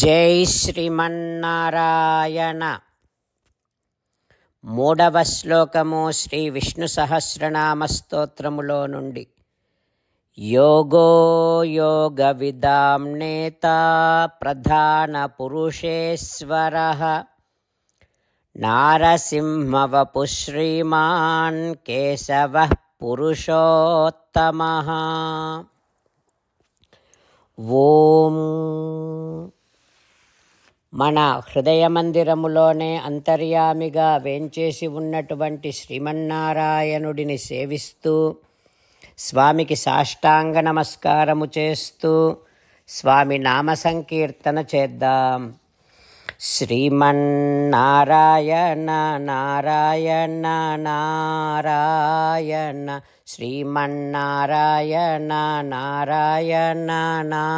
జై శ్రీమన్నారాయణ మూడవ శ్లోకము శ్రీ విష్ణు సహస్రనామ స్తోత్రములో నుండి యోగో యోగ విదాం నేత ప్రధాన పురుషేశ్వర నారసింహవపు శ్రీమాన్ కేశవ పురుషోత్తమ ఓం మన హృదయమందిరములోనే అంతర్యామిగా వేంచేసి ఉన్నటువంటి శ్రీమన్నారాయణుడిని సేవిస్తూ స్వామికి సాష్టాంగ నమస్కారము చేస్తూ స్వామి నామ సంకీర్తన చేద్దాం శ్రీమన్నారాయణ నారాయణ నారాయణ శ్రీమన్నారాయణ నారాయణ నారాయణ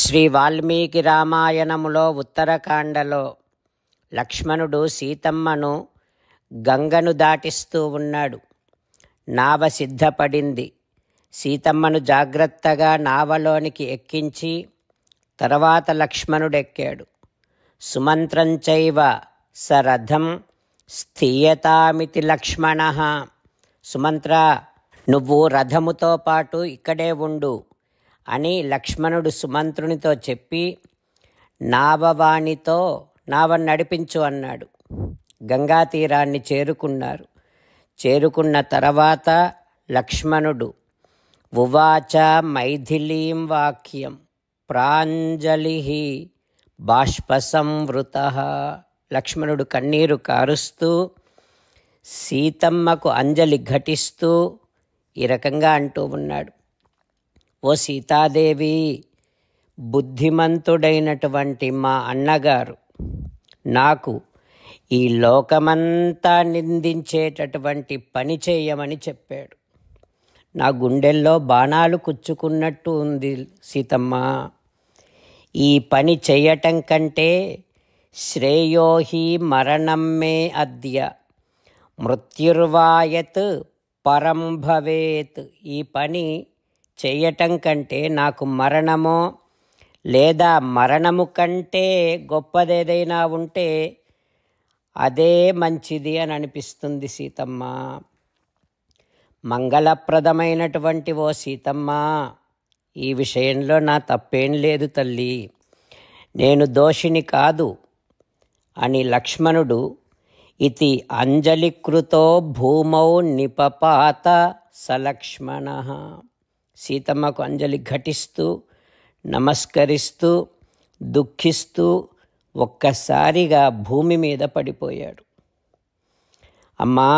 శ్రీ వాల్మీకి రామాయణములో ఉత్తరకాండలో లక్ష్మణుడు సీతమ్మను గంగను దాటిస్తూ ఉన్నాడు నావ సిద్ధపడింది సీతమ్మను జాగ్రత్తగా నావలోనికి ఎక్కించి తర్వాత లక్ష్మణుడెక్కాడు సుమంత్రంచైవ సరథం స్థీయతామితి లక్ష్మణ సుమంత్ర నువ్వు రథముతో పాటు ఇక్కడే ఉండు అని లక్ష్మణుడు సుమంత్రునితో చెప్పి నావవాణితో నావన్ నడిపించు అన్నాడు గంగా తీరాన్ని చేరుకున్నారు చేరుకున్న తర్వాత లక్ష్మణుడు ఉవాచ మైథిలీం వాక్యం ప్రాంజలి బాష్పసంవృత లక్ష్మణుడు కన్నీరు కారుస్తూ సీతమ్మకు అంజలి ఘటిస్తూ ఈ రకంగా అంటూ ఉన్నాడు ఓ సీతాదేవి బుద్ధిమంతుడైనటువంటి మా అన్నగారు నాకు ఈ లోకమంతా నిందించేటటువంటి పని చేయమని చెప్పాడు నా గుండెల్లో బాణాలు కుచ్చుకున్నట్టు ఉంది సీతమ్మ ఈ పని చేయటం కంటే శ్రేయోహి మరణమే అద్య మృత్యుర్వాయత్ పరం భవేత్ ఈ పని చేయటం కంటే నాకు మరణమో లేదా మరణము కంటే గొప్పదేదైనా ఉంటే అదే మంచిది అని అనిపిస్తుంది సీతమ్మ మంగళప్రదమైనటువంటి ఓ సీతమ్మ ఈ విషయంలో నా తప్పేం లేదు తల్లి నేను దోషిని కాదు అని లక్ష్మణుడు ఇది అంజలికృతో భూమౌ నిపపాత సలక్ష్మణ సీతమ్మకు అంజలి ఘటిస్తూ నమస్కరిస్తూ దుఃఖిస్తూ ఒక్కసారిగా భూమి మీద పడిపోయాడు అమ్మా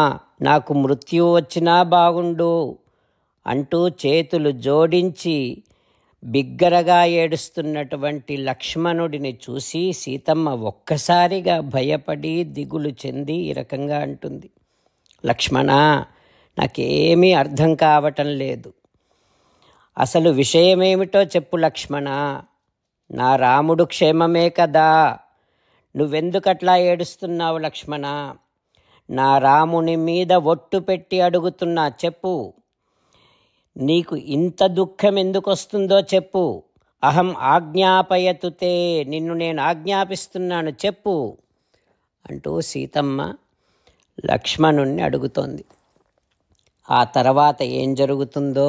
నాకు మృత్యువు వచ్చినా బాగుండు అంటూ చేతులు జోడించి బిగ్గరగా ఏడుస్తున్నటువంటి లక్ష్మణుడిని చూసి సీతమ్మ ఒక్కసారిగా భయపడి దిగులు చెంది ఈ రకంగా అంటుంది లక్ష్మణ నాకేమీ అర్థం కావటం లేదు అసలు విషయమేమిటో చెప్పు లక్ష్మణ నా రాముడు క్షేమమే కదా నువ్వెందుకట్లా ఏడుస్తున్నావు లక్ష్మణ నా రాముని మీద ఒట్టు పెట్టి అడుగుతున్నా చెప్పు నీకు ఇంత దుఃఖం ఎందుకు వస్తుందో చెప్పు అహం ఆజ్ఞాపయతుతే నిన్ను నేను ఆజ్ఞాపిస్తున్నాను చెప్పు అంటూ సీతమ్మ లక్ష్మణుణ్ణి అడుగుతోంది ఆ తర్వాత ఏం జరుగుతుందో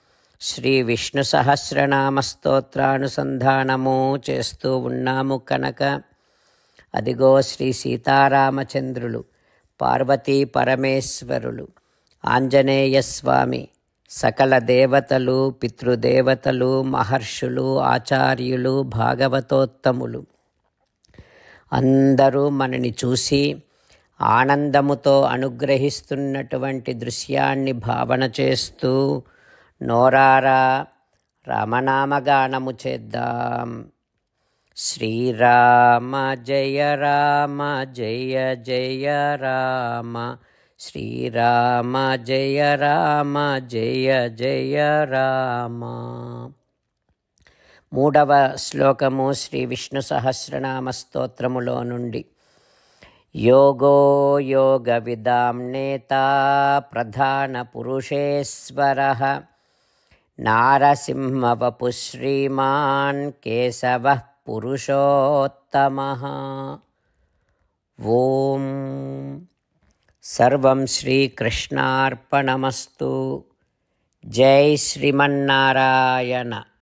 శ్రీ విష్ణు సహస్రనామ స్తోత్రానుసంధానము చేస్తూ ఉన్నాము కనుక అదిగో శ్రీ సీతారామచంద్రులు పార్వతీ పరమేశ్వరులు ఆంజనేయ స్వామి సకల దేవతలు పితృదేవతలు మహర్షులు ఆచార్యులు భాగవతోత్తములు అందరూ మనని చూసి ఆనందముతో అనుగ్రహిస్తున్నటువంటి దృశ్యాన్ని భావన చేస్తూ నోరారా రామనామగానము చేద్దాం శ్రీరామ జయ రామ జయ జయ రామ శ్రీరామ జయ రామ జయ జయ రామ మూడవ శ్లోకము శ్రీ విష్ణు సహస్రనామ స్తోత్రములో నుండి యోగో యోగ విదాం నేత ప్రధాన పురుషేశ్వర नारसिंहवपुश्रीमान् केशवः पुरुषोत्तमः ॐ सर्वं श्रीकृष्णार्पणमस्तु जय श्रीमन्नारायण